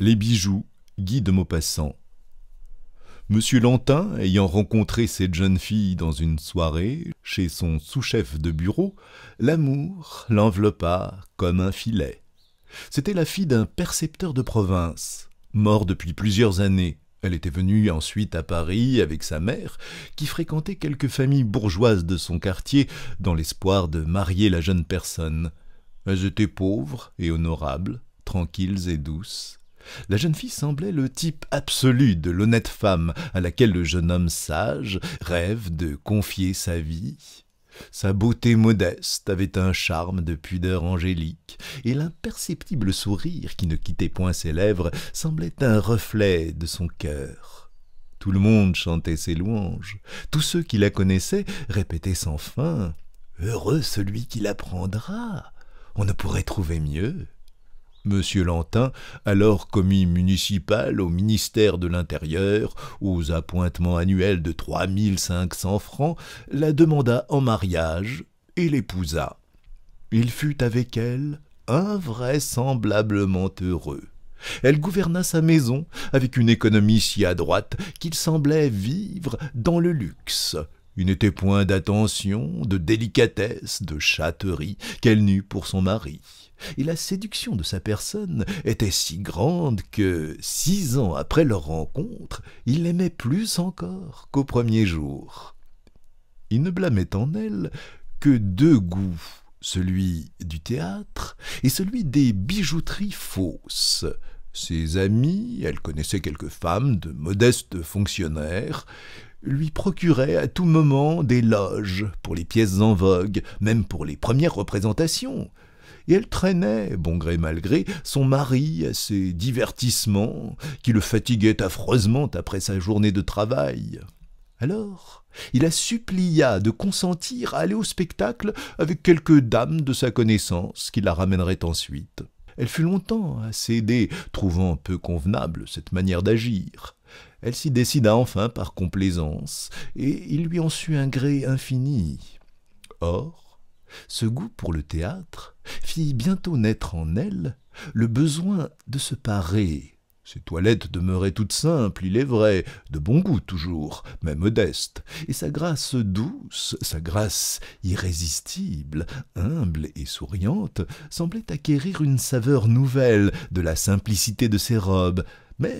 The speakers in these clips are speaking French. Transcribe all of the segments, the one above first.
les bijoux, Guy de Maupassant. Monsieur Lantin, ayant rencontré cette jeune fille dans une soirée, chez son sous-chef de bureau, l'amour l'enveloppa comme un filet. C'était la fille d'un percepteur de province, mort depuis plusieurs années. Elle était venue ensuite à Paris avec sa mère, qui fréquentait quelques familles bourgeoises de son quartier dans l'espoir de marier la jeune personne. Elles étaient pauvres et honorables, tranquilles et douces. La jeune fille semblait le type absolu de l'honnête femme à laquelle le jeune homme sage rêve de confier sa vie. Sa beauté modeste avait un charme de pudeur angélique, et l'imperceptible sourire qui ne quittait point ses lèvres semblait un reflet de son cœur. Tout le monde chantait ses louanges, tous ceux qui la connaissaient répétaient sans fin ⁇ Heureux celui qui l'apprendra On ne pourrait trouver mieux !⁇ M. Lantin, alors commis municipal au ministère de l'Intérieur, aux appointements annuels de cents francs, la demanda en mariage et l'épousa. Il fut avec elle invraisemblablement heureux. Elle gouverna sa maison avec une économie si adroite qu'il semblait vivre dans le luxe. Il n'était point d'attention, de délicatesse, de châterie qu'elle n'eût pour son mari et la séduction de sa personne était si grande que, six ans après leur rencontre, il l'aimait plus encore qu'au premier jour. Il ne blâmait en elle que deux goûts, celui du théâtre et celui des bijouteries fausses. Ses amis, elle connaissait quelques femmes de modestes fonctionnaires, lui procuraient à tout moment des loges pour les pièces en vogue, même pour les premières représentations et elle traînait, bon gré mal gré, son mari à ses divertissements, qui le fatiguaient affreusement après sa journée de travail. Alors, il la supplia de consentir à aller au spectacle avec quelques dames de sa connaissance qui la ramèneraient ensuite. Elle fut longtemps à céder, trouvant peu convenable cette manière d'agir. Elle s'y décida enfin par complaisance, et il lui en sut un gré infini. Or, ce goût pour le théâtre fit bientôt naître en elle le besoin de se parer. Ses toilettes demeuraient toutes simples, il est vrai, de bon goût toujours, mais modestes, et sa grâce douce, sa grâce irrésistible, humble et souriante, semblait acquérir une saveur nouvelle de la simplicité de ses robes, mais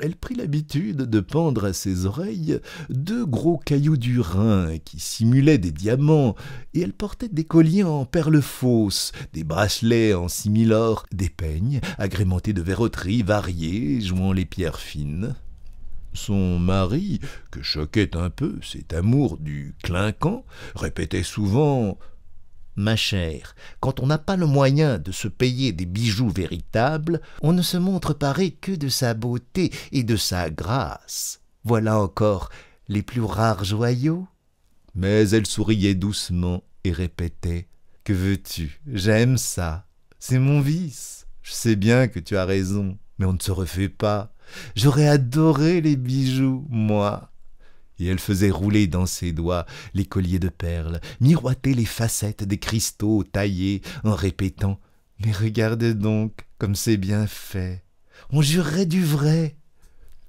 elle prit l'habitude de pendre à ses oreilles deux gros cailloux du Rhin qui simulaient des diamants, et elle portait des colliers en perles fausses, des bracelets en similor, des peignes agrémentés de verroteries variées jouant les pierres fines. Son mari, que choquait un peu cet amour du clinquant, répétait souvent ma chère, quand on n'a pas le moyen de se payer des bijoux véritables, on ne se montre paré que de sa beauté et de sa grâce. Voilà encore les plus rares joyaux. Mais elle souriait doucement et répétait Que veux-tu J'aime ça. C'est mon vice. Je sais bien que tu as raison, mais on ne se refait pas. J'aurais adoré les bijoux, moi et elle faisait rouler dans ses doigts les colliers de perles, miroiter les facettes des cristaux taillés en répétant « Mais regardez donc comme c'est bien fait On jurerait du vrai !»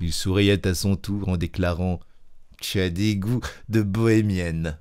Il souriait à son tour en déclarant « Tu as des goûts de bohémienne !»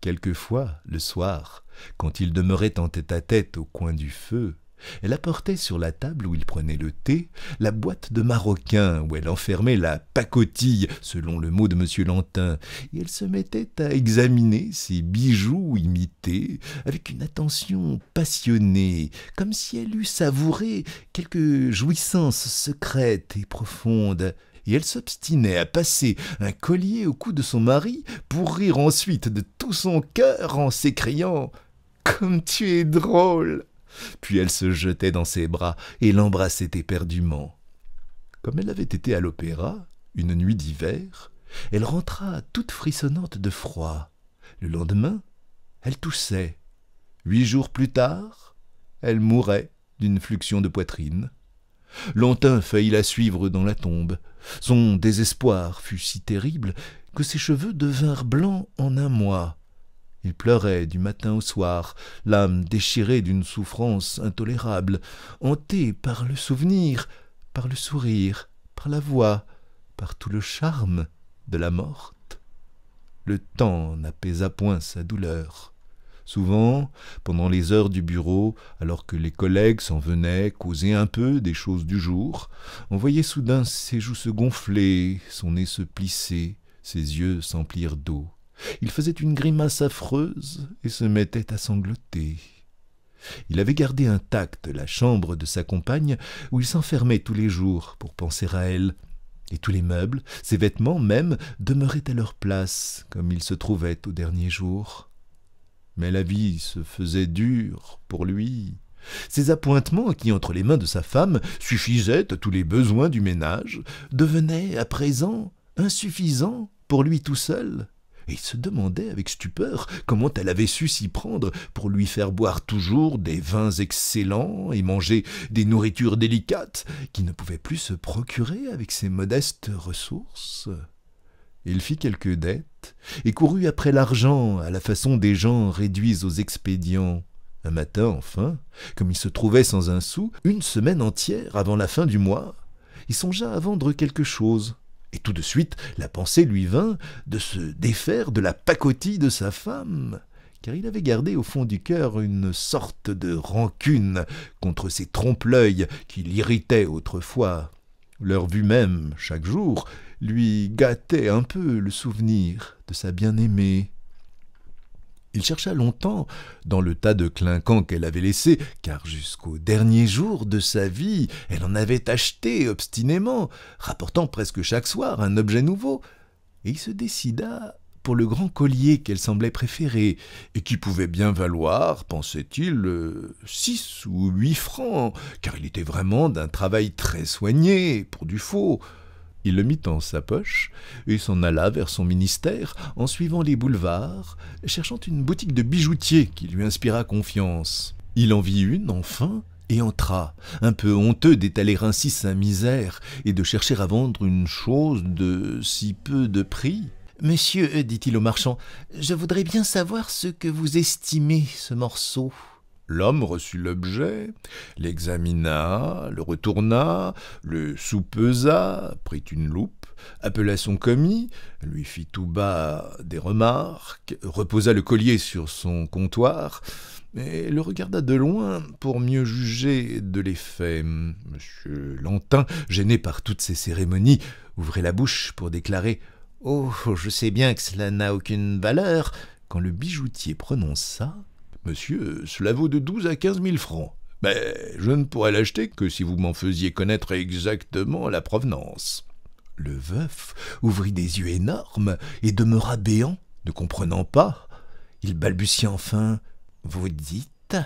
Quelquefois, le soir, quand il demeurait en tête à -tête au coin du feu, elle apportait sur la table où il prenait le thé la boîte de maroquin où elle enfermait la pacotille, selon le mot de monsieur Lantin, et elle se mettait à examiner ses bijoux imités avec une attention passionnée, comme si elle eût savouré quelque jouissance secrète et profonde et elle s'obstinait à passer un collier au cou de son mari pour rire ensuite de tout son cœur en s'écriant Comme tu es drôle puis elle se jetait dans ses bras et l'embrassait éperdument. Comme elle avait été à l'opéra, une nuit d'hiver, elle rentra toute frissonnante de froid. Le lendemain, elle toussait. Huit jours plus tard, elle mourait d'une fluxion de poitrine. Lantin faillit la suivre dans la tombe. Son désespoir fut si terrible que ses cheveux devinrent blancs en un mois. Il pleurait du matin au soir, l'âme déchirée d'une souffrance intolérable, hantée par le souvenir, par le sourire, par la voix, par tout le charme de la morte. Le temps n'apaisa point sa douleur. Souvent, pendant les heures du bureau, alors que les collègues s'en venaient causer un peu des choses du jour, on voyait soudain ses joues se gonfler, son nez se plisser, ses yeux s'emplir d'eau. Il faisait une grimace affreuse et se mettait à sangloter. Il avait gardé intacte la chambre de sa compagne, où il s'enfermait tous les jours pour penser à elle, et tous les meubles, ses vêtements même, demeuraient à leur place, comme ils se trouvaient au dernier jour. Mais la vie se faisait dure pour lui. Ses appointements, qui, entre les mains de sa femme, suffisaient à tous les besoins du ménage, devenaient, à présent, insuffisants pour lui tout seul il se demandait avec stupeur comment elle avait su s'y prendre pour lui faire boire toujours des vins excellents et manger des nourritures délicates qu'il ne pouvait plus se procurer avec ses modestes ressources. Il fit quelques dettes et courut après l'argent à la façon des gens réduits aux expédients. Un matin, enfin, comme il se trouvait sans un sou, une semaine entière avant la fin du mois, il songea à vendre quelque chose et tout de suite, la pensée lui vint de se défaire de la pacotille de sa femme, car il avait gardé au fond du cœur une sorte de rancune contre ces trompe-l'œil qui l'irritaient autrefois. Leur vue même, chaque jour, lui gâtait un peu le souvenir de sa bien-aimée. Il chercha longtemps dans le tas de clinquants qu'elle avait laissé, car jusqu'au dernier jour de sa vie, elle en avait acheté obstinément, rapportant presque chaque soir un objet nouveau, et il se décida pour le grand collier qu'elle semblait préférer, et qui pouvait bien valoir, pensait-il, six ou huit francs, car il était vraiment d'un travail très soigné, pour du faux. Il le mit en sa poche et s'en alla vers son ministère en suivant les boulevards, cherchant une boutique de bijoutier qui lui inspira confiance. Il en vit une, enfin, et entra, un peu honteux d'étaler ainsi sa misère et de chercher à vendre une chose de si peu de prix. Monsieur, dit-il au marchand, je voudrais bien savoir ce que vous estimez ce morceau. L'homme reçut l'objet, l'examina, le retourna, le soupesa, prit une loupe, appela son commis, lui fit tout bas des remarques, reposa le collier sur son comptoir, et le regarda de loin pour mieux juger de l'effet. Monsieur Lantin, gêné par toutes ces cérémonies, ouvrait la bouche pour déclarer Oh, je sais bien que cela n'a aucune valeur, quand le bijoutier prononça Monsieur, cela vaut de douze à quinze mille francs. Mais je ne pourrais l'acheter que si vous m'en faisiez connaître exactement la provenance. Le veuf ouvrit des yeux énormes et demeura béant, ne comprenant pas. Il balbutia enfin Vous dites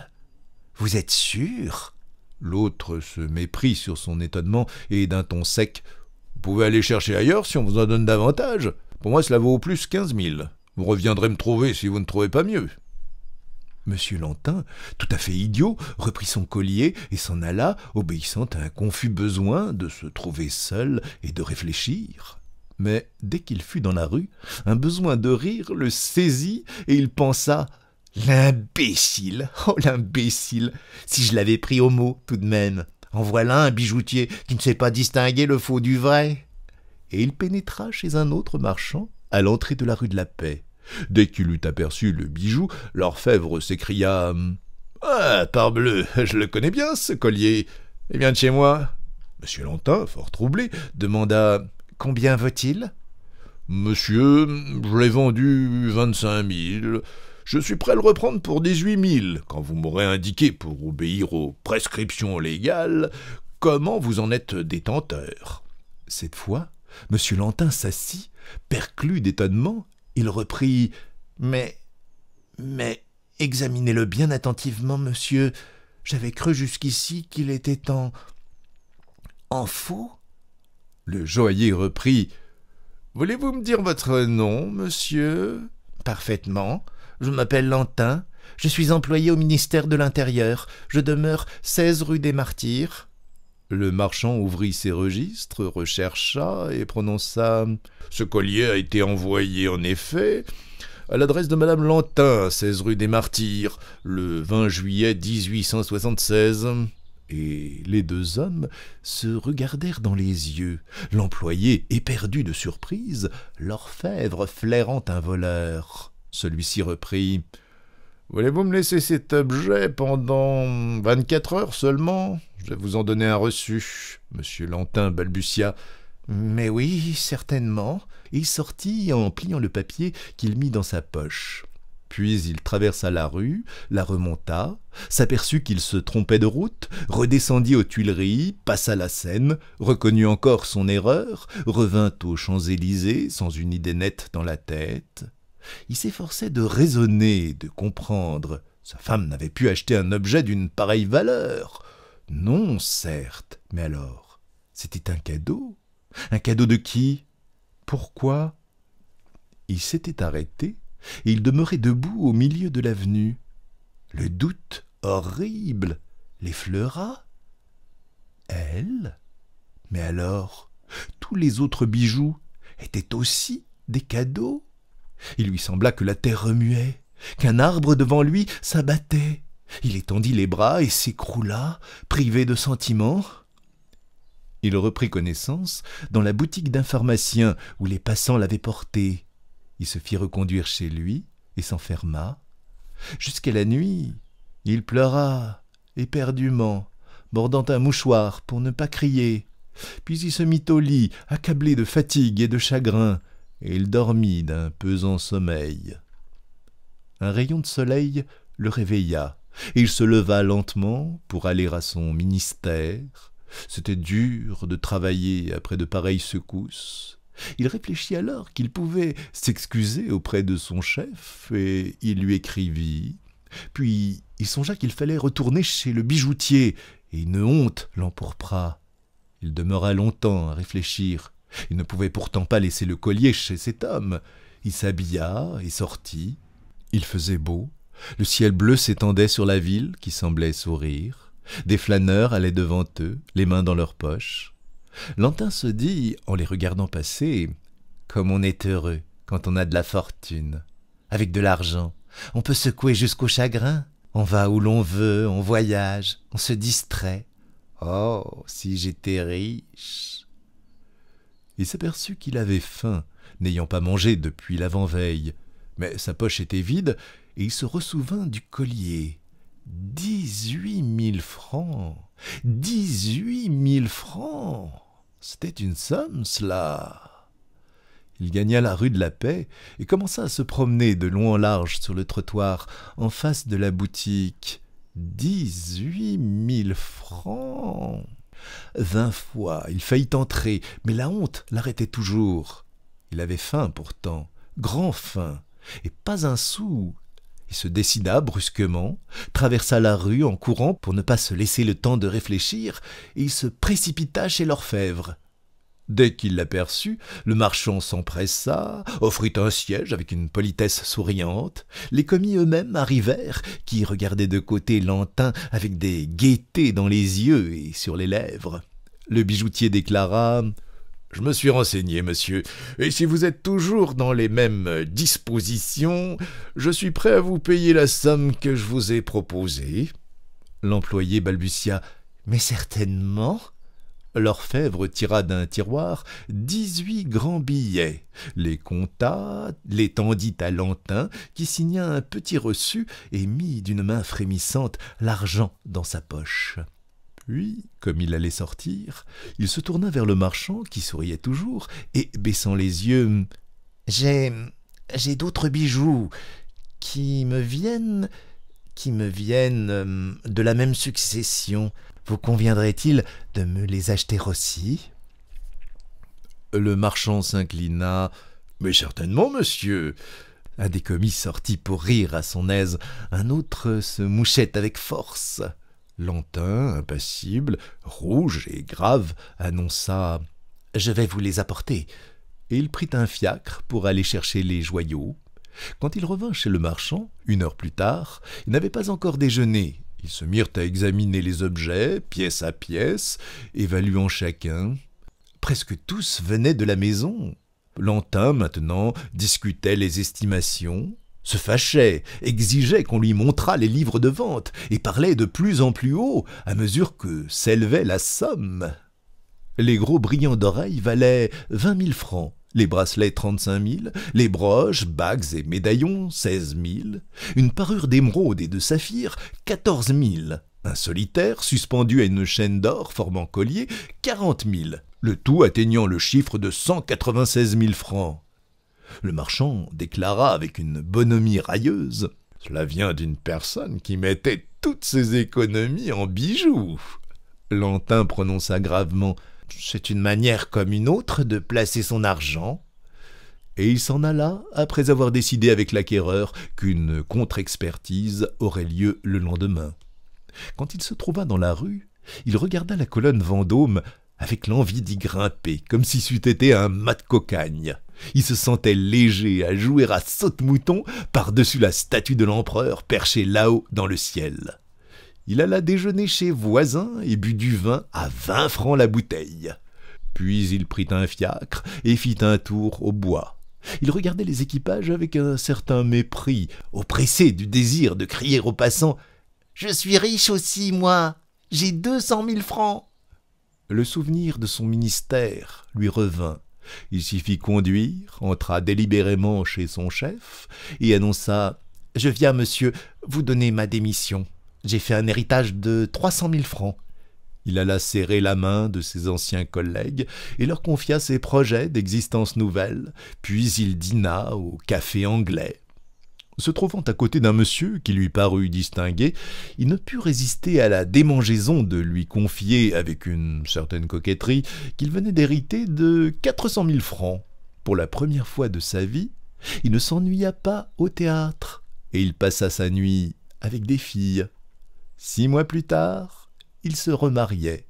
Vous êtes sûr L'autre se méprit sur son étonnement et d'un ton sec Vous pouvez aller chercher ailleurs si on vous en donne davantage. Pour moi, cela vaut au plus quinze mille. Vous reviendrez me trouver si vous ne trouvez pas mieux. Monsieur Lantin, tout à fait idiot, reprit son collier et s'en alla, obéissant à un confus besoin de se trouver seul et de réfléchir. Mais dès qu'il fut dans la rue, un besoin de rire le saisit et il pensa L'imbécile Oh l'imbécile Si je l'avais pris au mot, tout de même En voilà un bijoutier qui ne sait pas distinguer le faux du vrai Et il pénétra chez un autre marchand à l'entrée de la rue de la Paix. Dès qu'il eut aperçu le bijou, l'orfèvre s'écria Ah, parbleu, je le connais bien, ce collier. Il vient de chez moi. Monsieur Lantin, fort troublé, demanda Combien vaut-il Monsieur, je l'ai vendu vingt-cinq mille. Je suis prêt à le reprendre pour dix-huit mille, quand vous m'aurez indiqué, pour obéir aux prescriptions légales, comment vous en êtes détenteur. Cette fois, M. Lantin s'assit, perclus d'étonnement, il reprit Mais. Mais. Examinez-le bien attentivement, monsieur. J'avais cru jusqu'ici qu'il était en. en faux. Le joaillier reprit Voulez-vous me dire votre nom, monsieur Parfaitement. Je m'appelle Lantin. Je suis employé au ministère de l'Intérieur. Je demeure 16 rue des Martyrs. Le marchand ouvrit ses registres, rechercha et prononça Ce collier a été envoyé en effet à l'adresse de Madame Lantin, 16 rue des Martyrs, le 20 juillet 1876. Et les deux hommes se regardèrent dans les yeux, l'employé éperdu de surprise, l'orfèvre flairant un voleur. Celui-ci reprit Voulez-vous me laisser cet objet pendant vingt-quatre heures seulement Je vais vous en donner un reçu. Monsieur Lantin balbutia. Mais oui, certainement. Il sortit en pliant le papier qu'il mit dans sa poche. Puis il traversa la rue, la remonta, s'aperçut qu'il se trompait de route, redescendit aux Tuileries, passa la Seine, reconnut encore son erreur, revint aux Champs-Élysées sans une idée nette dans la tête, il s'efforçait de raisonner, de comprendre. Sa femme n'avait pu acheter un objet d'une pareille valeur. Non, certes, mais alors, c'était un cadeau. Un cadeau de qui Pourquoi Il s'était arrêté, et il demeurait debout au milieu de l'avenue. Le doute horrible l'effleura. Elle Mais alors, tous les autres bijoux étaient aussi des cadeaux il lui sembla que la terre remuait, qu'un arbre devant lui s'abattait. Il étendit les bras et s'écroula, privé de sentiments. Il reprit connaissance dans la boutique d'un pharmacien où les passants l'avaient porté. Il se fit reconduire chez lui et s'enferma. Jusqu'à la nuit, il pleura, éperdument, bordant un mouchoir pour ne pas crier. Puis il se mit au lit, accablé de fatigue et de chagrin, il dormit d'un pesant sommeil. Un rayon de soleil le réveilla. Il se leva lentement pour aller à son ministère. C'était dur de travailler après de pareilles secousses. Il réfléchit alors qu'il pouvait s'excuser auprès de son chef et il lui écrivit. Puis il songea qu'il fallait retourner chez le bijoutier et une honte l'empourpra. Il demeura longtemps à réfléchir. Il ne pouvait pourtant pas laisser le collier chez cet homme. Il s'habilla et sortit. Il faisait beau. Le ciel bleu s'étendait sur la ville qui semblait sourire. Des flâneurs allaient devant eux, les mains dans leurs poches. Lantin se dit, en les regardant passer, Comme on est heureux quand on a de la fortune. Avec de l'argent, on peut secouer jusqu'au chagrin. On va où l'on veut, on voyage, on se distrait. Oh, si j'étais riche il s'aperçut qu'il avait faim, n'ayant pas mangé depuis l'avant-veille, mais sa poche était vide, et il se ressouvint du collier. Dix-huit mille francs Dix-huit mille francs C'était une somme, cela il gagna la rue de la Paix et commença à se promener de long en large sur le trottoir en face de la boutique. Dix-huit mille francs Vingt fois, il faillit entrer, mais la honte l'arrêtait toujours. Il avait faim pourtant, grand faim, et pas un sou. Il se décida brusquement, traversa la rue en courant pour ne pas se laisser le temps de réfléchir, et il se précipita chez l'orfèvre. Dès qu'il l'aperçut, le marchand s'empressa, offrit un siège avec une politesse souriante. Les commis eux-mêmes arrivèrent, qui regardaient de côté Lantin avec des gaietés dans les yeux et sur les lèvres. Le bijoutier déclara je me suis renseigné, monsieur, et si vous êtes toujours dans les mêmes dispositions, je suis prêt à vous payer la somme que je vous ai proposée. L'employé balbutia. Mais certainement. L'orfèvre tira d'un tiroir dix-huit grands billets, les compta, les tendit à Lantin, qui signa un petit reçu et mit d'une main frémissante l'argent dans sa poche. Puis, comme il allait sortir, il se tourna vers le marchand qui souriait toujours et, baissant les yeux, J'ai. j'ai d'autres bijoux qui me viennent qui me viennent euh, de la même succession. Vous conviendrait-il de me les acheter aussi Le marchand s'inclina. Mais certainement, monsieur. Un des commis sortit pour rire à son aise, un autre se mouchait avec force. Lantin, impassible, rouge et grave, annonça Je vais vous les apporter. Et il prit un fiacre pour aller chercher les joyaux quand il revint chez le marchand, une heure plus tard, il n'avait pas encore déjeuné. Ils se mirent à examiner les objets, pièce à pièce, évaluant chacun. Presque tous venaient de la maison. Lantin, maintenant, discutait les estimations, se fâchait, exigeait qu'on lui montrât les livres de vente, et parlait de plus en plus haut à mesure que s'élevait la somme. Les gros brillants d'oreilles valaient vingt mille francs, les bracelets trente-cinq mille, les broches, bagues et médaillons seize mille, une parure d'émeraude et de saphir quatorze mille, un solitaire suspendu à une chaîne d'or formant collier quarante mille, le tout atteignant le chiffre de cent quatre-vingt-seize mille francs. Le marchand déclara avec une bonhomie railleuse Cela vient d'une personne qui mettait toutes ses économies en bijoux. Lantin prononça gravement c'est une manière comme une autre de placer son argent. Et il s'en alla après avoir décidé avec l'acquéreur qu'une contre-expertise aurait lieu le lendemain. Quand il se trouva dans la rue, il regarda la colonne Vendôme avec l'envie d'y grimper, comme si c'eût été un mat de cocagne. Il se sentait léger à jouer à saute-mouton par-dessus la statue de l'empereur perchée là-haut dans le ciel il alla déjeuner chez voisin et but du vin à vingt francs la bouteille. Puis il prit un fiacre et fit un tour au bois. Il regardait les équipages avec un certain mépris, oppressé du désir de crier aux passants Je suis riche aussi, moi J'ai deux cent mille francs Le souvenir de son ministère lui revint. Il s'y fit conduire, entra délibérément chez son chef et annonça Je viens, monsieur, vous donner ma démission. J'ai fait un héritage de cent mille francs. Il alla serrer la main de ses anciens collègues et leur confia ses projets d'existence nouvelle, puis il dîna au café anglais. Se trouvant à côté d'un monsieur qui lui parut distingué, il ne put résister à la démangeaison de lui confier, avec une certaine coquetterie, qu'il venait d'hériter de 400 000 francs. Pour la première fois de sa vie, il ne s'ennuya pas au théâtre, et il passa sa nuit avec des filles. Six mois plus tard, il se remariait.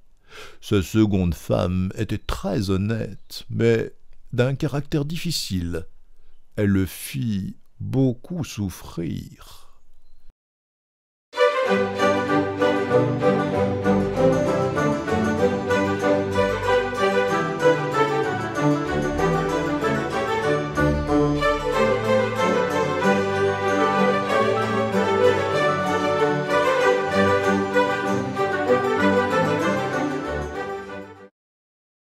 Sa seconde femme était très honnête, mais d'un caractère difficile. Elle le fit beaucoup souffrir.